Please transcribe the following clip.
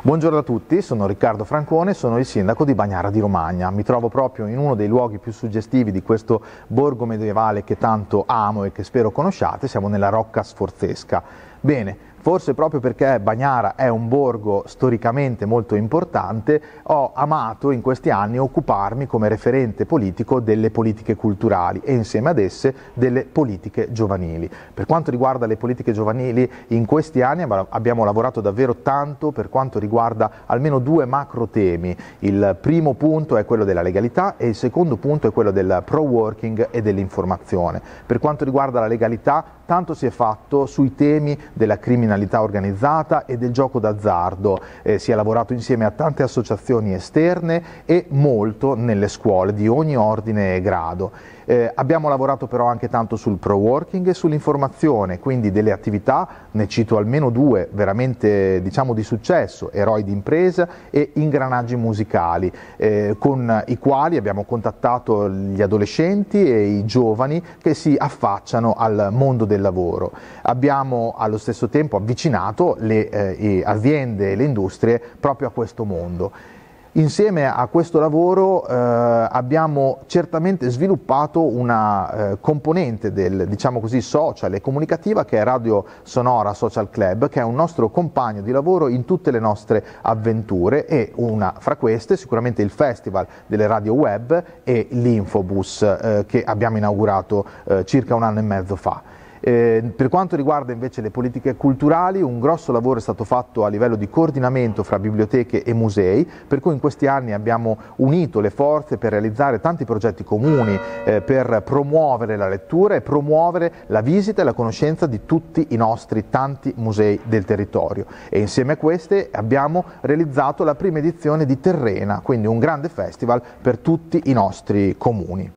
Buongiorno a tutti, sono Riccardo Francone, sono il sindaco di Bagnara di Romagna. Mi trovo proprio in uno dei luoghi più suggestivi di questo borgo medievale che tanto amo e che spero conosciate, siamo nella Rocca Sforzesca. Bene, forse proprio perché Bagnara è un borgo storicamente molto importante, ho amato in questi anni occuparmi come referente politico delle politiche culturali e insieme ad esse delle politiche giovanili. Per quanto riguarda le politiche giovanili, in questi anni abbiamo lavorato davvero tanto per quanto riguarda almeno due macro temi. Il primo punto è quello della legalità e il secondo punto è quello del pro-working e dell'informazione. Per quanto riguarda la legalità, tanto si è fatto sui temi della criminalità organizzata e del gioco d'azzardo, eh, si è lavorato insieme a tante associazioni esterne e molto nelle scuole di ogni ordine e grado. Eh, abbiamo lavorato però anche tanto sul pro-working e sull'informazione, quindi delle attività, ne cito almeno due veramente diciamo, di successo, Eroi d'impresa e Ingranaggi musicali, eh, con i quali abbiamo contattato gli adolescenti e i giovani che si affacciano al mondo del del lavoro. Abbiamo allo stesso tempo avvicinato le eh, aziende e le industrie proprio a questo mondo. Insieme a questo lavoro eh, abbiamo certamente sviluppato una eh, componente del, diciamo così, social e comunicativa che è Radio Sonora Social Club, che è un nostro compagno di lavoro in tutte le nostre avventure e una fra queste sicuramente il Festival delle Radio Web e l'Infobus eh, che abbiamo inaugurato eh, circa un anno e mezzo fa. Eh, per quanto riguarda invece le politiche culturali, un grosso lavoro è stato fatto a livello di coordinamento fra biblioteche e musei, per cui in questi anni abbiamo unito le forze per realizzare tanti progetti comuni eh, per promuovere la lettura e promuovere la visita e la conoscenza di tutti i nostri tanti musei del territorio. E insieme a queste abbiamo realizzato la prima edizione di Terrena, quindi un grande festival per tutti i nostri comuni.